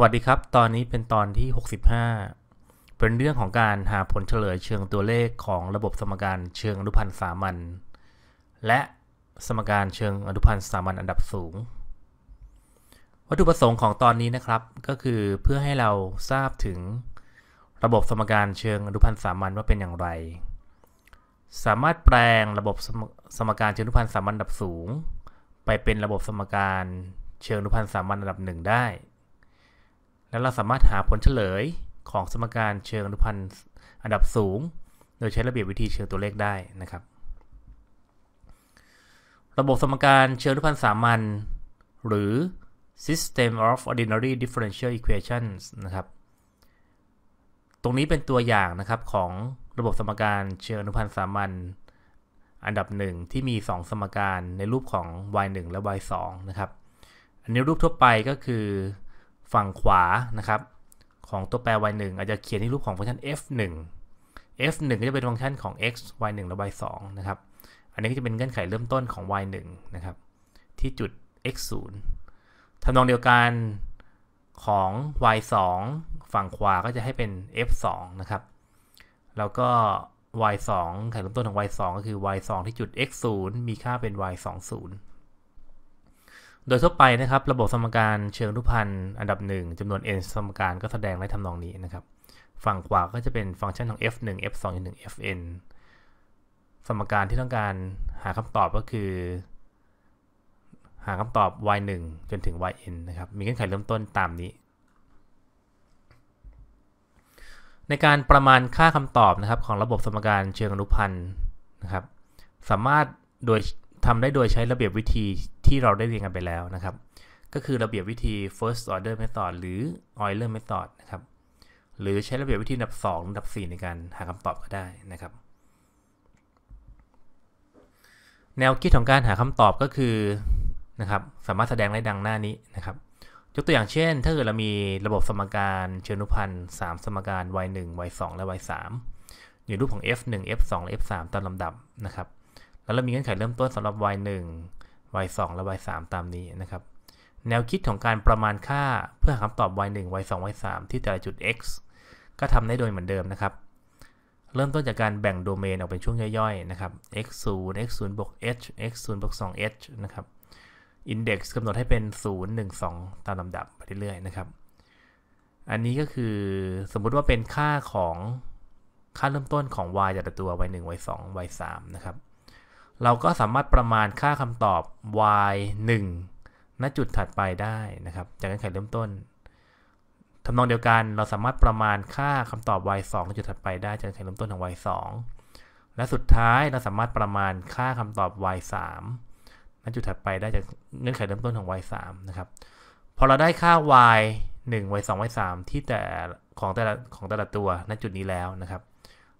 วัสดีครับ ตอนนี้เป็นตอนที่ 65 เป็นเรื่องของการหาผลเฉลยเชิงตัวเลขของระบบสมการเชิงอนุพันธ์สามัญและสมการเชิงอนุพันธ์สามัญอันดับสูง วัตถุประสงค์ของตอนนี้นะครับ ก็คือเพื่อให้เราทราบถึงระบบสมการเชิงอนุพันธ์สามัญว่าเป็นอย่างไร สามารถแปลงระบบสมการเชิงอนุพันธ์สามัญอันดับสูง ไปเป็นระบบสมการเชิงอนุพันธ์สามัญอันดับหนึ่งได้แล้วเราสามารถหาผลเฉลยของสมการเชิงอนุพันธ์อันดับสูง โดยใช้ระเบียบวิธีเชิงตัวเลขได้นะครับ ระบบสมการเชิงอนุพันธ์สามัญหรือ system of ordinary differential equations นะครับตรงนี้เป็นตัวอย่างนะครับของระบบสมการเชิงอนุพันธ์สามัญอันดับหนึ่งที่มี 2 สมการในรูปของ y1 และ y2 นะครับ อันนี้รูปทั่วไปก็คือฝั่งขวา นะครับ ของตัวแปร y 1อาจจะเขียนในรูปของฟังก์ชัน f 1 f 1ก็จะเป็นฟังก์ชันของ x y 1และ y 2นะครับ อันนี้ก็จะเป็นเงื่อนไขเริ่มต้นของ y 1นะครับ ที่จุด x 0ทำนองเดียวกันของ y 2ฝั่งขวาก็จะให้เป็น f 2นะครับ แล้วก็ y 2ไขเริ่มต้นของ y 2ก็คือ y 2ที่จุด x 0มีค่าเป็น y 2 0โดยทั่วไปนะครับระบบสมการเชิงรูปพันธ์อันดับ 1 จำนวน n สมการก็แสดงได้ทำนองนี้นะครับ ฝั่งขวาก็จะเป็นฟังก์ชันของ f1 f2 จนถึง fn สมการที่ต้องการหาคำตอบก็คือ หาคำตอบ y1 จนถึง yn นะครับ มีเงื่อนไขเริ่มต้นตามนี้ ในการประมาณค่าคำตอบนะครับ ของระบบสมการเชิงอนุพันธ์นะครับสามารถโดยทำได้โดยใช้ระเบียบวิธีที่เราได้เรียนกันไปแล้วนะครับ ก็คือระเบียบวิธี first order method หรือ Euler method นะครับหรือใช้ระเบียบวิธีดับ 2 ดับ 4 ในการหาคำตอบก็ได้นะครับ แนวคิดของการหาคำตอบก็คือนะครับสามารถแสดงได้ดังหน้านี้นะครับยกตัวอย่างเช่น ถ้าเกิดเรามีระบบสมการเชิงอนุพันธ์ 3 สมการ y 1 y 2และ y 3อยู่รูปของ f 1 f 2และ f 3ตามลำดับนะครับแล้วเรามีเงื่อนไขเริ่มต้นสำหรับวัยหนึ่งวัยสองและวัยสามตามนี้นะครับ แนวคิดของการประมาณค่าเพื่อหาคำตอบวัยหนึ่งวัยสองวัยสามที่แต่ละจุด x ก็ทำได้โดยเหมือนเดิมนะครับ เริ่มต้นจากการแบ่งโดเมนออกเป็นช่วงย่อยๆ นะครับ x 0 x 0บวก h x 0บวก2 h นะครับ index กำหนดให้เป็น 0 1 2 ตามลำดับไปเรื่อยๆ นะครับ อันนี้ก็คือสมมุติว่าเป็นค่าของค่าเริ่มต้นของ y แต่ละตัว y 1 y 2 y 3นะครับเราก็สามารถประมาณค่าคำตอบ y 1ณจุดถัดไปได้นะครับ จากเงื่อนไขเริ่มต้นทำนองเดียวกัน เราสามารถประมาณค่าคำตอบ y 2ณจุดถัดไปได้ จากเงื่อนไขเริ่มต้นของ y 2และสุดท้ายเราสามารถประมาณค่าคำตอบ y 3ณจุดถัดไปได้ จากเงื่อนไขเริ่มต้นของ y 3นะครับ พอเราได้ค่า y 1 y 2 y 3ที่แต่ของแต่ละของแต่ละตัว ณจุดนี้แล้วนะครับ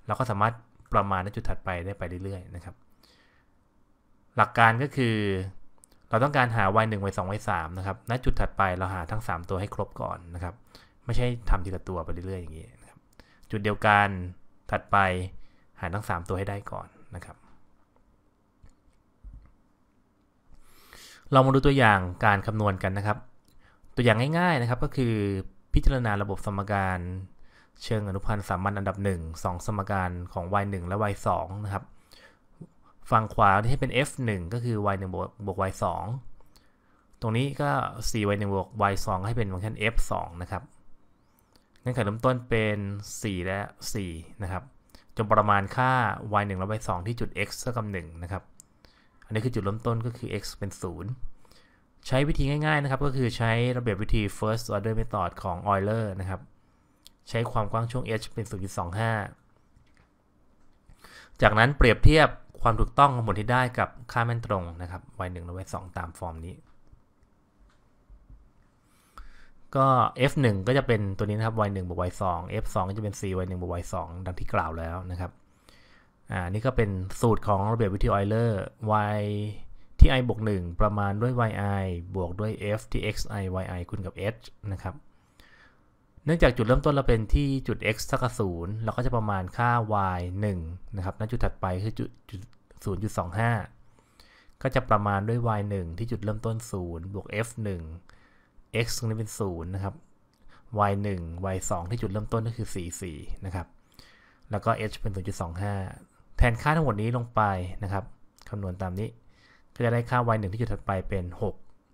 เราก็สามารถประมาณณจุดถัดไปได้ไปเรื่อยๆนะครับหลักการก็คือเราต้องการหา y 1 y 2 y 3นะครับ ณ จุดถัดไปเราหาทั้ง3 ตัวให้ครบก่อนนะครับ ไม่ใช่ทำทีละตัวไปเรื่อยๆอย่างนี้นะครับ จุดเดียวกันถัดไปหาทั้ง 3 ตัวให้ได้ก่อนนะครับ เรามาดูตัวอย่างการคำนวณกันนะครับ ตัวอย่างง่าย ๆนะครับก็คือพิจารณาระบบสมการเชิงอนุพันธ์สามัญอันดับ 1 2 สมการของ y 1และ y 2นะครับฝั่งขวาที่เป็น f1 ก็คือ y 1บวกบวก y 2ตรงนี้ก็ 4y 1บวก y 2ให้เป็นฟังก์ชัน f 2นะครับเงื่อนไขเริ่มต้นเป็น 4 และ 4 นะครับ จนประมาณค่า y 1และ y 2ที่จุด x เท่ากับ1นะครับ อันนี้คือจุดเริ่มต้นก็คือ x เป็น 0 ใช้วิธีง่ายๆ นะครับ ก็คือใช้ระเบียบวิธี first order method ของ Euler นะครับ ใช้ความกว้างช่วง h เป็น 0.25 จากนั้นเปรียบเทียบความถูกต้องของบทที่ได้กับค่าแม่นตรงนะครับ y 1และ y 2ตามฟอร์มนี้ ก็ f 1ก็จะเป็นตัวนี้นะครับ y 1บวก y 2 f 2ก็จะเป็น c y 1บวก y 2ดังที่กล่าวแล้วนะครับ อ่า นี่ก็เป็นสูตรของระเบียบวิธีออยเลอร์ y ที่ i บวก 1 ประมาณด้วย yi บวกด้วย f ที่ xi yi คูณกับ h นะครับนื่องจากจุดเริ่มต้นเราเป็นที่จุด x เท่ากับ0เราก็จะประมาณค่า y 1นะครับ ณ จุดถัดไปคือจุดจุด0.25 ก็จะประมาณด้วย y 1ที่จุดเริ่มต้น0บวก f 1 x ตรงนี้เป็น0นะครับ y 1 y 2ที่จุดเริ่มต้นก็คือ 44นะครับ แล้วก็ h เป็น 0.25 แทนค่าทั้งหมดนี้ลงไปนะครับ คำนวณตามนี้ ก็จะได้ค่า y 1ที่จุดถัดไปเป็น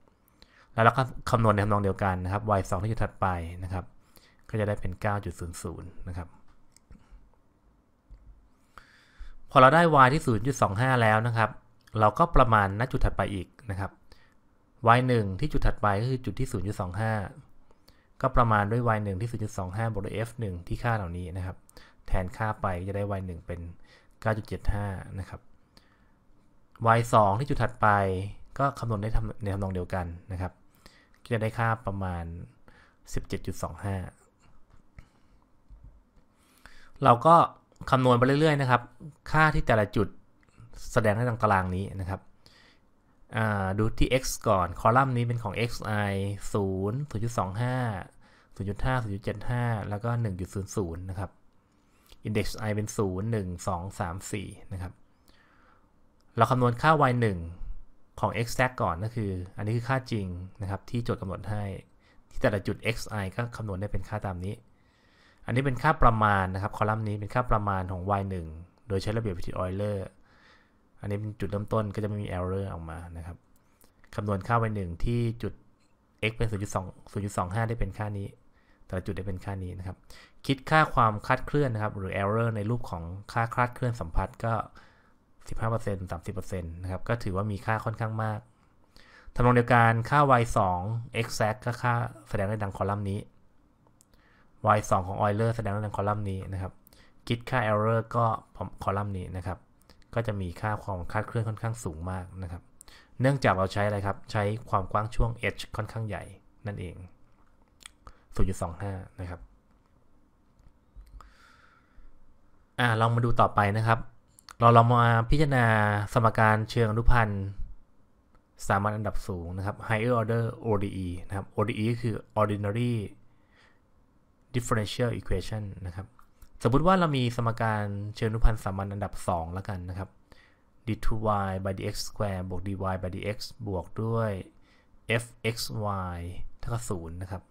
6 แล้วเราก็คำนวณในคำนองเดียวกันนะครับ y 2ที่จุดถัดไปนะครับก็จะได้เป็น 9.00 นะครับ พอเราได้ y ที่ 0.25 แล้วนะครับ เราก็ประมาณณจุดถัดไปอีกนะครับ y 1ที่จุดถัดไปก็คือจุดที่0.25ก็ประมาณด้วย y 1ที่0.25บวกด้วย f 1ที่ค่าเหล่านี้นะครับ แทนค่าไปจะได้ y 1เป็น 9.75นะครับ y 2ที่จุดถัดไป ก็คำนวณได้ในทำนองเดียวกันนะครับจะได้ค่าประมาณ 17.25เราก็คำนวณไปเรื่อย ๆ นะครับ ค่าที่แต่ละจุดแสดงให้ทางตารางนี้นะครับ ดูที่ x ก่อน คอลัมน์นี้เป็นของ xi 0 0.25 0.5 0.75 แล้วก็ 1.00นะครับ index i เป็น 0 1 2 3 4 นะครับ เราคำนวณค่า y 1ของ x แ c กก่อน ก็คือ อันนี้คือค่าจริงนะครับ ที่โจทย์กำหนดให้ ที่แต่ละจุด xi ก็คำนวณได้เป็นค่าตามนี้อันนี้เป็นค่าประมาณนะครับ คอลัมน์นี้เป็นค่าประมาณของ y1 โดยใช้ระเบียบวิธีออยเลอร์ อันนี้เป็นจุดเริ่มต้นก็จะไม่มี error ออกมา นะครับ คำนวณค่า y1 ที่จุด x เป็น0.2 0.25 ได้เป็นค่านี้ แต่ละจุดได้เป็นค่านี้นะครับ คิดค่าความคลาดเคลื่อนนะครับ หรือ error ในรูปของค่าคลาดเคลื่อนสัมพัทธ์ก็ 15% 30%นะครับ ก็ถือว่ามีค่าค่อนข้างมาก ทำนองเดียวกัน ค่า y2 exact ก็ค่าแสดงได้ดังคอลัมน์นี้ y 2ของ Euler แสดงว่าในคอลัมน์นี้นะครับคิดค่า error ก็คอลัมน์นี้นะครับ ก็จะมีค่าความคาดเคลื่อนค่อนข้างสูงมากนะครับ เนื่องจากเราใช้อะไรครับใช้ความกว้างช่วง h ค่อนข้างใหญ่นั่นเอง0.25นะครับอ่าลองมาดูต่อไปนะครับ เราลองมาพิจารณาสมการเชิงอนุพันธ์ สามัญอันดับสูงนะครับ higher order ODE นะครับ ODE ก็คือ ordinary differential equation นะครับ สมมติว่าเรามีสมการเชิงอนุพันธ์สามัญอันดับ2แล้วกันนะครับ d2y by dx square บวก dy by dx บวกด้วย fxy เท่ากับ0นะครับ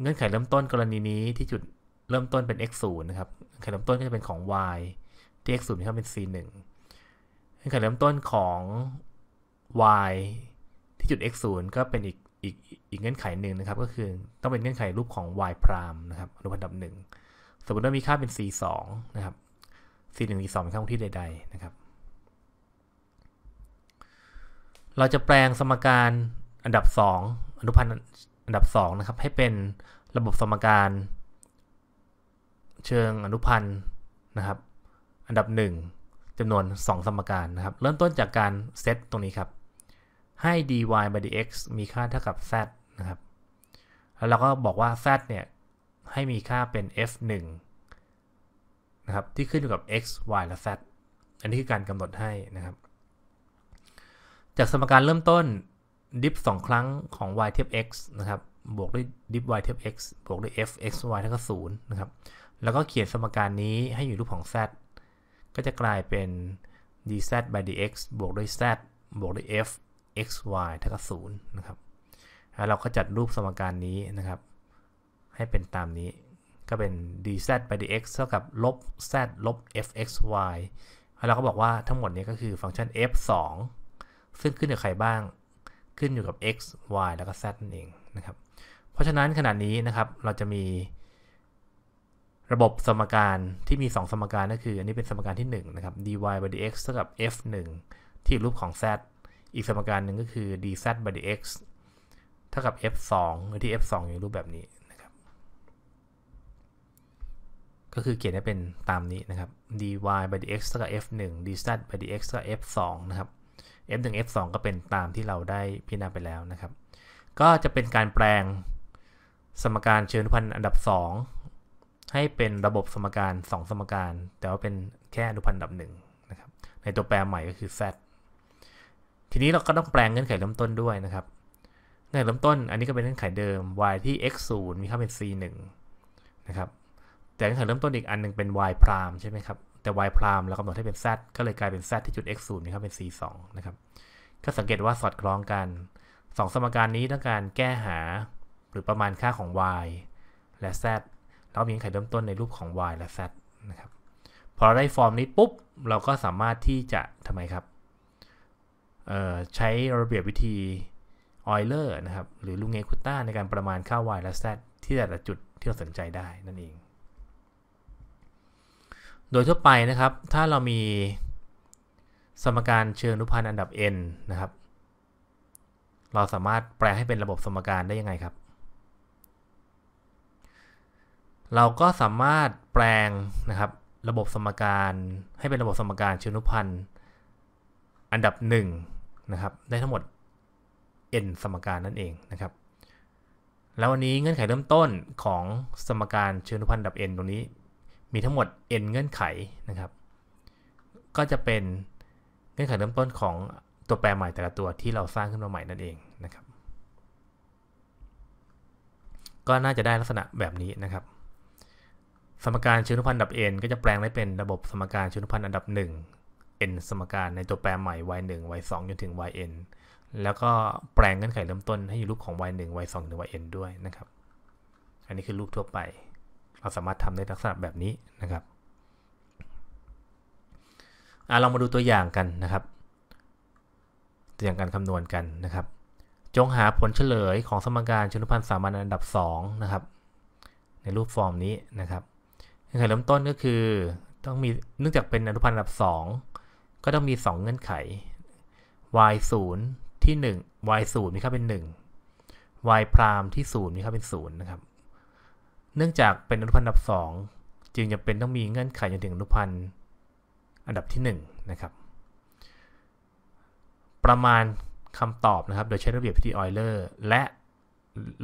เงื่อนไขเริ่มต้นกรณีนี้ที่จุดเริ่มต้นเป็น x 0นะครับ เงื่อนไขเริ่มต้นก็จะเป็นของ y ที่ x 0ที่าเป็น c 1เงื่อนไขเริ่มต้นของ y ที่จุด x 0ก็เป็นอีกอีกอีกเงื่อนไขหนึ่งนะครับก็คือต้องเป็นเงื่อนไขรูปของ y พรามนะครับรูปอันดับหนึ่งสมมติว่ามีค่าเป็น c 2นะครับ c 1 c 2เป็นค่าคงที่ใด ๆนะครับ เราจะแปลงสมการอันดับ 2 อนุพันธ์อันดับ2นะครับให้เป็นระบบสมการ เชิงอนุพันธ์นะครับ อันดับ 1 จำนวน 2 สมการนะครับ เริ่มต้นจากการเซตตรงนี้ครับให้ dy by dx มีค่าเท่ากับ z นะครับ แล้วเราก็บอกว่า z เนี่ยให้มีค่าเป็น f 1นะครับ ที่ขึ้นอยู่กับ x y และ z อันนี้คือการกำหนดให้นะครับ จากสมการเริ่มต้นดิฟสองครั้งของ y เทียบ x นะครับ บวกด้วยดิฟ y เทียบ x บวกด้วย f x y เท่ากับ0นะครับ แล้วก็เขียนสมการนี้ให้อยู่รูปของ z ก็จะกลายเป็น dz by dx บวกด้วย z บวกด้วย f x y เท่ากับ0นะครับแล้วเราก็จัดรูปสมการนี้นะครับให้เป็นตามนี้ก็เป็น dz by dx เท่ากับ ลบ z ลบ fxy แล้วเราก็บอกว่าทั้งหมดนี้ก็คือฟังก์ชัน f 2ซึ่งขึ้นอยู่ใครบ้างขึ้นอยู่กับ x y แล้วก็ z นั่นเองนะครับเพราะฉะนั้นขณะนี้นะครับเราจะมีระบบสมการที่มี 2 สมการก็คืออันนี้เป็นสมการที่1นะครับ dy by dx เท่ากับ f 1ที่รูปของ z อีกสมการหนึ่งก็คือ dz by dx เท่ากับ f 2หรือที่ f 2อยู่รูปแบบนี้นะครับ ก็คือเขียนให้เป็นตามนี้นะครับ dy by dx เท่ากับ f 1 dz by dx เท่ากับ f 2นะครับ f 1 f 2ก็เป็นตามที่เราได้พิจารณาไปแล้วนะครับ ก็จะเป็นการแปลงสมการเชิงอนุพันธ์อันดับ 2 ให้เป็นระบบสมการ 2 สมการ แต่ว่าเป็นแค่อนุพันธ์อันดับ1นะครับ ในตัวแปรใหม่ก็คือ z ทีนี้เราก็ต้องแปลงเงื่อนไขเริ่มต้นด้วยนะครับ เงื่อนไขเริ่มต้นอันนี้ก็เป็นเงื่อนไขเดิม y ที่ x 0มีค่าเป็น c 1นะครับ แต่เงื่อนไขเริ่มต้นอีกอันนึงเป็น y พรามใช่ไหมครับ แต่ y พรามเรากำหนดให้เป็น z ก็เลยกลายเป็น z ที่จุด x 0มีค่าเป็น c 2นะครับ ก็สังเกตว่าสอดคล้องกัน 2 สมการนี้ต้องการแก้หาหรือประมาณค่าของ y และ z แล้วมีเงื่อนไขเริ่มต้นในรูปของ y และ z นะครับ พอได้ฟอร์มนี้ปุ๊บ เราก็สามารถที่จะทำไมครับใช้ระเบียบวิธีออยเลอร์นะครับหรือลูงเงคุต้าในการประมาณค่า y และ z ที่แต่ละจุดที่เราสนใจได้นั่นเอง โดยทั่วไปนะครับ ถ้าเรามีสมการเชิงอนุพันธ์อันดับ n นะครับเราสามารถแปลให้เป็นระบบสมการได้ยังไงครับ เราก็สามารถแปลงนะครับระบบสมการให้เป็นระบบสมการเชิงอนุพันธ์ อันดับ 1นะครับได้ทั้งหมด n สมการนั่นเองนะครับ แล้ววันนี้เงื่อนไขเริ่มต้นของสมการเชิงนุพันธ์ดับ n ตรงนี้ มีทั้งหมด n เงื่อนไขนะครับ ก็จะเป็นเงื่อนไขเริ่มต้นของตัวแปรใหม่แต่ละตัวที่เราสร้างขึ้นมาใหม่นั่นเองนะครับ ก็น่าจะได้ลักษณะแบบนี้นะครับ สมการเชิงนุพันธ์ดับ n ก็จะแปลงได้เป็นระบบสมการเชิงนุพันธ์อันดับ1 n สมการในตัวแปรใหม่ y 1 y 2จนถึง y n แล้วก็แปลงเงื่อนไขเริ่มต้นให้อยู่รูปของ y 1 y 2ถึง y n ด้วยนะครับ อันนี้คือรูปทั่วไป เราสามารถทำได้ลักษณะแบบนี้นะครับอาลองมาดูตัวอย่างกันนะครับ ตัวอย่างการคำนวณกันนะครับ จงหาผลเฉลยของสมการชนุพันธ์สามัญอันดับ2นะครับ ในรูปฟอร์มนี้นะครับ เงื่อนไขเริ่มต้นก็คือ ต้องมีเนื่องจากเป็นอนุพันธ์อันดับ 2ก็ต้องมี 2 เงื่อนไข y 0ที่ 1 y 0มีค่าเป็น 1 y พรามที่0มีค่าเป็น0นะครับ เนื่องจากเป็นอนุพันธ์อันดับ2จึงจะเป็นต้องมีเงื่อนไขจนถึงอนุพันธ์ อันดับที่1นะครับ ประมาณคำตอบนะครับโดยใช้ระเบียบวิธีออยเลอร์และ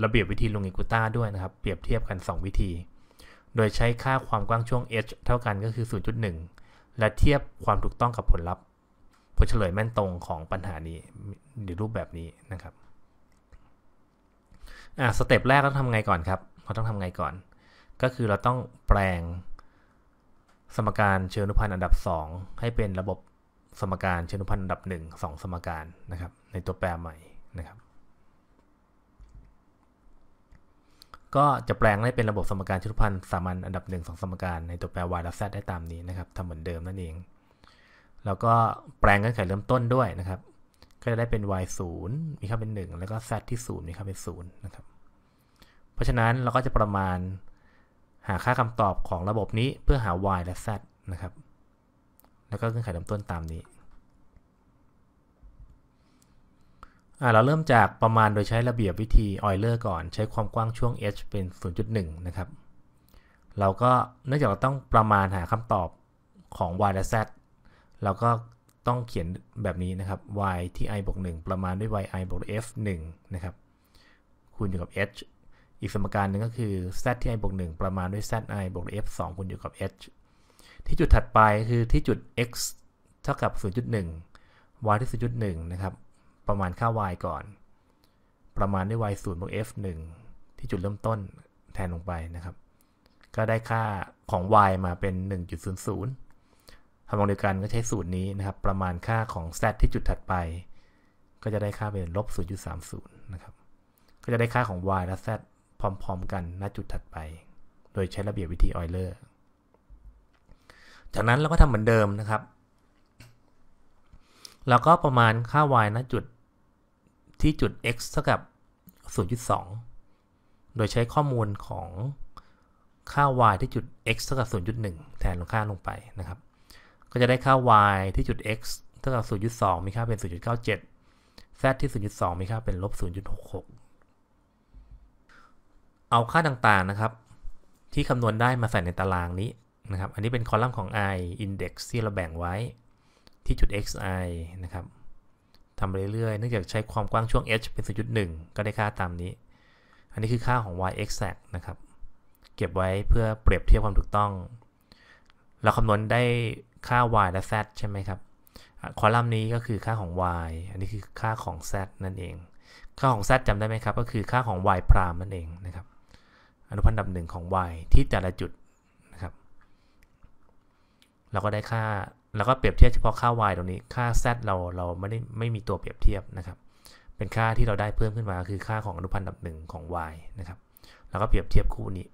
ระเบียบวิธีลงอิกุต้าด้วยนะครับเปรียบเทียบกัน 2 วิธี โดยใช้ค่าความกว้างช่วง h เท่ากันก็คือ 0.1และเทียบความถูกต้องกับผลลัพธ์ผลเฉลยแม่นตรงของปัญหานี้ในรูปแบบนี้นะครับอ่าสเต็ปแรกต้องทำไงก่อนครับเราต้องทำไงก่อน ก็คือเราต้องแปลงสมการเชิงอนุพันธ์อันดับ 2 ให้เป็นระบบสมการเชิงอนุพันธ์อันดับ 1 2 สมการนะครับ ในตัวแปรใหม่นะครับก็จะแปลงให้เป็นระบบสมการชุดพันธ์สามัญอันดับหนึ่งสองสมการในตัวแปร y และ z ได้ตามนี้นะครับทำเหมือนเดิมนั่นเอง แล้วก็แปลงเงื่อนไขเริ่มต้นด้วยนะครับ ก็จะได้เป็น y 0 มีค่าเป็น 1 แล้วก็ z ที่ 0 มีค่าเป็น0นะครับเพราะฉะนั้นเราก็จะประมาณหาค่าคำตอบของระบบนี้เพื่อหา y และ z นะครับแล้วก็เงื่อนไขเริ่มต้นตามนี้่าเราเริ่มจากประมาณโดยใช้ระเบียบวิธีออยเลอร์ก่อนใช้ความกว้างช่วง h เป็น 0.1 นะครับเราก็เนื่องจากเราต้องประมาณหาคำตอบของ y และ z เราก็ต้องเขียนแบบนี้นะครับ y ที่ i บวก 1 ประมาณด้วย y i บวก f 1นะครับคูณอยู่กับ h อีกสมการหนึ่งก็คือ z ที่ i บวก 1 ประมาณด้วย z i บวก f 2 คูณอยู่กับ h ที่จุดถัดไปคือที่จุด x เท่ากับ 0.1 y ที่0.1นะครับประมาณค่า y ก่อน ประมาณด้วย y ศูนย์บวก f 1ที่จุดเริ่มต้นแทนลงไปนะครับ ก็ได้ค่าของ y มาเป็น 1.00ทำนองเดียวกันก็ใช้สูตรนี้นะครับ ประมาณค่าของ z ที่จุดถัดไป ก็จะได้ค่าเป็นลบ0.30นะครับก็จะได้ค่าของ y และ z พร้อมๆ กันณจุดถัดไป โดยใช้ระเบียบวิธีออยเลอร์จากนั้นเราก็ทำเหมือนเดิมนะครับแล้วก็ประมาณค่า y ณ จุดที่จุด x เท่ากับ 0.2 โดยใช้ข้อมูลของค่า y ที่จุด x เท่ากับ 0.1 แทนลงค่าลงไปนะครับ ก็จะได้ค่า y ที่จุด x เท่ากับ 0.2 มีค่าเป็น 0.97 z ที่ 0.2 มีค่าเป็นลบ0.66 เอาค่าต่าง ๆ นะครับ ที่คำนวณได้มาใส่ในตารางนี้นะครับ อันนี้เป็นคอลัมน์ของ i index ที่เราแบ่งไว้ที่จุด xi นะครับทำไปเรื่อยๆ เนื่องจากใช้ความกว้างช่วง h เป็นจุดหก็ได้ค่าตามนี้ อันนี้คือค่าของ y x a c t นะครับ เก็บไว้เพื่อเปรียบเทียบความถูกต้อง เราคำนวณได้ค่า y และ z ใช่ไหมครับ คอลัมน์นี้ก็คือค่าของ y อันนี้คือค่าของ z นั่นเอง ค่าของ z จำได้ไหมครับ ก็คือค่าของ y พรามนั่นเองนะครับอนุพันธ์ดับหนึ่งของ y ที่แต่ละจุดนะครับ เราก็ได้ค่าแล้วก็เปรียบเทียบเฉพาะค่า y ตรงนี้ ค่า z เราเราไม่ได้ไม่มีตัวเปรียบเทียบนะครับ เป็นค่าที่เราได้เพิ่มขึ้นมาคือค่าของอนุพันธ์ดับหนึ่งของ y นะครับแล้วก็เปรียบเทียบคู่นี้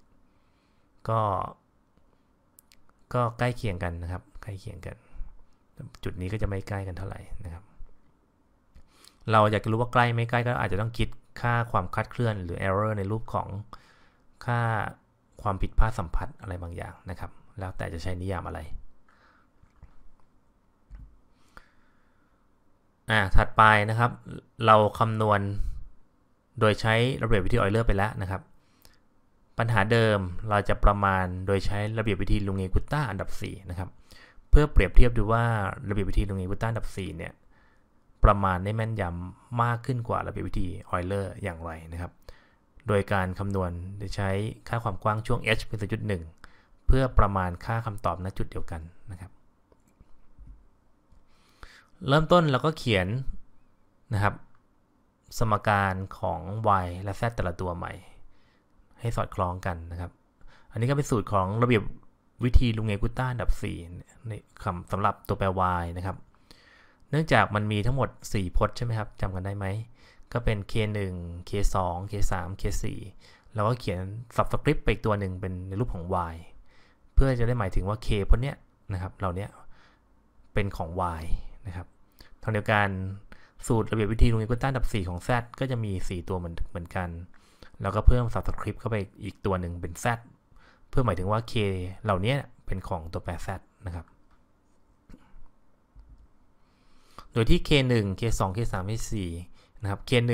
ก็ ก็ใกล้เคียงกันนะครับใกล้เคียงกัน จุดนี้ก็จะไม่ใกล้กันเท่าไหร่นะครับ เราอยากจะรู้ว่าใกล้ไม่ใกล้ก็อาจจะต้องคิดค่าความคลาดเคลื่อน หรือ error ในรูปของค่าความผิดพลาดสัมผัสอะไรบางอย่างนะครับ แล้วแต่จะใช้นิยามอะไรอ่าถัดไปนะครับเราคำนวณโดยใช้ระเบียบวิธีออยเลอร์ไปแล้วนะครับ ปัญหาเดิมเราจะประมาณโดยใช้ระเบียบวิธีลุงเอกุต้าอันดับ4นะครับเพื่อเปรียบเทียบดูว่าระเบียบวิธีลุงเอกุต้าอันดับ4เนี่ยประมาณได้แม่นยำมากขึ้นกว่าระเบียบวิธีออยเลอร์อย่างไรนะครับ โดยการคำนวณโดยใช้ค่าความกว้างช่วง h เป็นจุดหนึ่งเพื่อประมาณค่าคำตอบณจุดเดียวกันนะครับเริ่มต้นเราก็เขียนนะครับสมการของ y และ z แต่ละตัวใหม่ ให้สอดคล้องกันนะครับ อันนี้ก็เป็นสูตรของระเบียบวิธีลุงเอกุต้าดับ 4 ในคำสำหรับตัวแปร y นะครับ เนื่องจากมันมีทั้งหมด 4 พจน์ใช่ไหมครับจำกันได้ไหม ก็เป็น k 1 k 2 k 3 k 4เราก็เขียนสับสคริปต์ไปอีกตัวหนึ่งเป็นในรูปของ y เพื่อจะได้หมายถึงว่า k พจน์เนี้ยนะครับเหล่านี้เป็นของ y ะครับ ทางเดียวกัน สูตรระเบียบวิธีลงอินพุตต้านดับ 4 ของ Z ก็จะมี 4 ตัวเหมือนเหมือนกัน แล้วก็เพิ่ม subscript เข้าไปอีกตัวหนึ่งเป็น Z เพื่อหมายถึงว่า K เหล่านี้เป็นของตัวแปร Z นะครับ โดยที่ K1 K2 K3 K4 นะครับ K1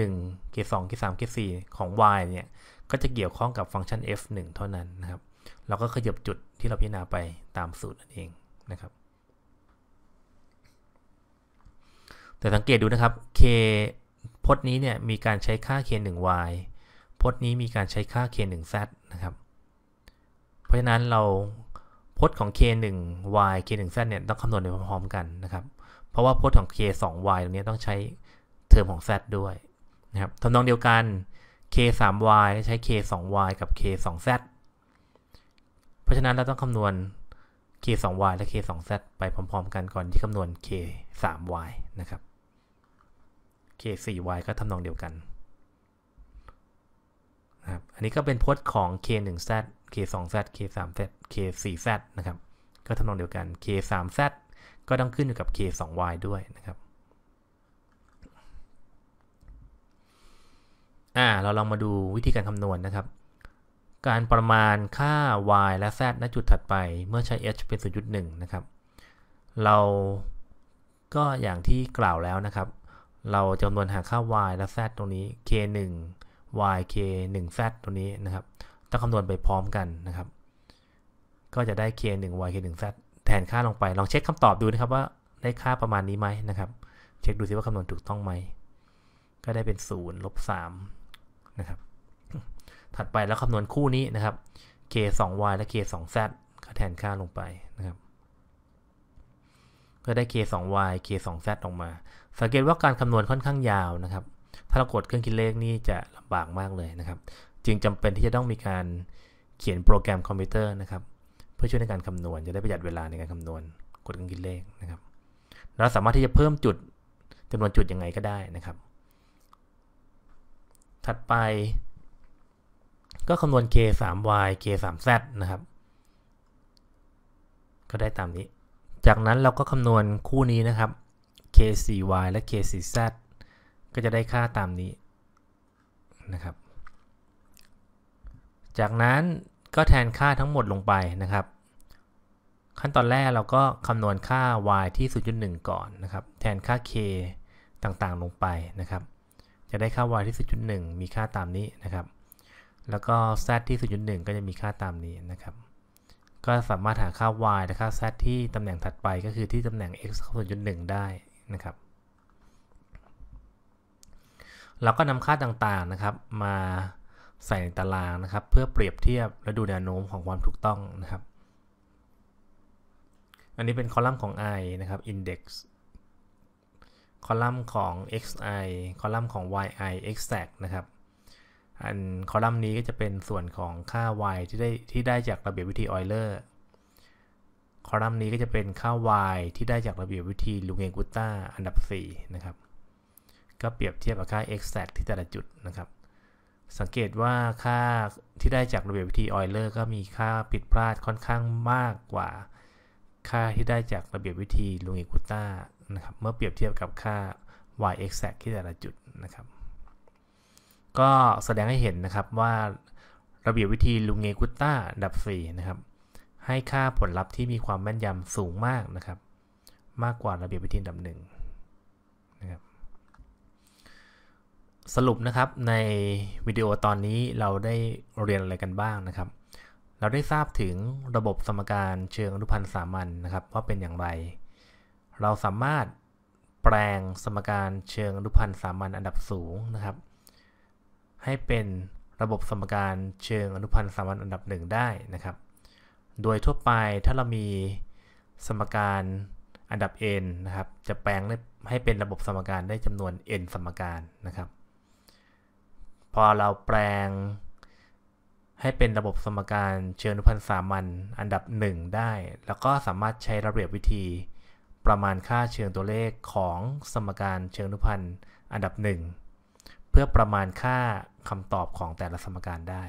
K2 K3 K4 ของ Y เนี่ยก็จะเกี่ยวข้องกับฟังก์ชัน f1 เท่านั้นนะครับเราก็ขยับจุดที่เราพิจารณาไปตามสูตรนั่นเองนะครับแต่สังเกตดูนะครับ k พจน์นี้เนี่ยมีการใช้ค่า k 1 y พจน์นี้มีการใช้ค่า k 1 z นะครับ เพราะฉะนั้นเราพจน์ของ k 1 y k 1 z เนี่ยต้องคำนวณไปพร้อมๆกันนะครับ เพราะว่าพจน์ของ k 2 y ตรงนี้ต้องใช้เทอมของ z ด้วยนะครับทำนองเดียวกัน k 3 y ใช้ k 2 y กับ k 2 z เพราะฉะนั้นเราต้องคำนวณ k 2 y และ k 2 z ไปพร้อมๆกันก่อนที่คำนวณ k 3 y นะครับ K4Y ก็ทำนองเดียวกันนะครับ อันนี้ก็เป็นพจน์ของ K1Z K2Z K3Z K4Z นะครับ ก็ทำนองเดียวกัน K3Z ก็ต้องขึ้นอยู่กับ K2Y ด้วยนะครับ อ่าเราลองมาดูวิธีการคำนวณนนะครับ การประมาณค่า y และ z ณจุดถัดไปเมื่อใช้ h เป็น0.1นะครับ เราก็อย่างที่กล่าวแล้วนะครับเราจำนวนหาค่า y และ z ตรงนี้ k 1 y k 1 z ตรงนี้นะครับ ต้องคำนวณไปพร้อมกันนะครับ ก็จะได้ k 1 y k 1 z แทนค่าลงไป ลองเช็คคำตอบดูนะครับว่า ได้ค่าประมาณนี้ไหมนะครับ เช็คดูซิว่าคำนวณถูกต้องไหม ก็ได้เป็น0ลบ3นะครับ ถัดไปแล้วคำนวณคู่นี้นะครับ k 2 y และ k 2 z ก็แทนค่าลงไปนะครับก็ได้ k 2 y k 2 z ออกมา สังเกตว่าการคำนวณค่อนข้างยาวนะครับ ถ้าเรากดเครื่องคิดเลขนี่จะลำบากมากเลยนะครับ จึงจำเป็นที่จะต้องมีการเขียนโปรแกรมคอมพิวเตอร์นะครับ เพื่อช่วยในการคำนวณจะได้ประหยัดเวลาในการคำนวณกดเครื่องคิดเลขนะครับ เราสามารถที่จะเพิ่มจุดจำนวนจุดยังไงก็ได้นะครับ ถัดไป ก็คำนวณ k 3 y k 3 z นะครับ ก็ได้ตามนี้จากนั้นเราก็คำนวณคู่นี้นะครับ k4y และ k4z ก็จะได้ค่าตามนี้นะครับ จากนั้นก็แทนค่าทั้งหมดลงไปนะครับ ขั้นตอนแรกเราก็คำนวณค่า y ที่ 0.1 ก่อนนะครับ แทนค่า k ต่างๆ ลงไปนะครับจะได้ค่า y ที่ 0.1 มีค่าตามนี้นะครับ แล้วก็ z ที่ 0.1 ก็จะมีค่าตามนี้นะครับก็สามารถหาค่า y และค่า z ที่ตำแหน่งถัดไปก็คือที่ตำแหน่ง x ส่วนจุดหนึ่งได้นะครับ เราก็นำค่าต่างๆ นะครับมาใส่ในตารางนะครับ เพื่อเปรียบเทียบและดูแนวโน้มของความถูกต้องนะครับ อันนี้เป็นคอลัมน์ของ i นะครับ index คอลัมน์ของ xi คอลัมน์ของ yi exact นะครับอันคอลัมน์นี้ก็จะเป็นส่วนของค่า y ที่ได้ที่ได้จากระเบียบวิธีออยเลอร์ คอลัมน์นี้ก็จะเป็นค่า y ที่ได้จากระเบียบวิธีลูเงกุต้าอันดับ4นะครับ ก็เปรียบเทียบกับค่า x แที่แต่ละจุดนะครับ สังเกตว่าค่าที่ได้จากระเบียบวิธีออยเลอร์ก็มีค่าผิดพลาดค่อนข้างมากกว่า ค่าที่ได้จากระเบียบวิธีลูเงกุต้านะครับเมื่อเปรียบเทียบกับค่า y x แที่แต่ละจุดนะครับก็แสดงให้เห็นนะครับว่าระเบียบวิธีลุงเงกุต้าดับ4นะครับให้ค่าผลลัพธ์ที่มีความแม่นยำสูงมากนะครับ มากกว่าระเบียบวิธีดับหนึ่งนะครับสรุปนะครับในวิดีโอตอนนี้เราได้เรียนอะไรกันบ้างนะครับ เราได้ทราบถึงระบบสมการเชิงอนุพันธ์สามัญนนะครับว่าเป็นอย่างไร เราสามารถแปลงสมการเชิงอนุพันธ์สามัญอันดับสูงนะครับให้เป็นระบบสมการเชิงอนุพันธ์สามัญอันดับหนึ่งได้นะครับ โดยทั่วไปถ้าเรามีสมการอันดับ n นะครับจะแปลงให้เป็นระบบสมการได้จำนวน n สมการนะครับ พอเราแปลง ให้เป็นระบบสมการเชิงอนุพันธ์สามัญอันดับ 1 ได้ แล้วก็สามารถใช้ระเบียบวิธีประมาณค่าเชิงตัวเลขของสมการเชิงอนุพันธ์อันดับ 1เพื่อประมาณค่าคำตอบของแต่ละสมการได้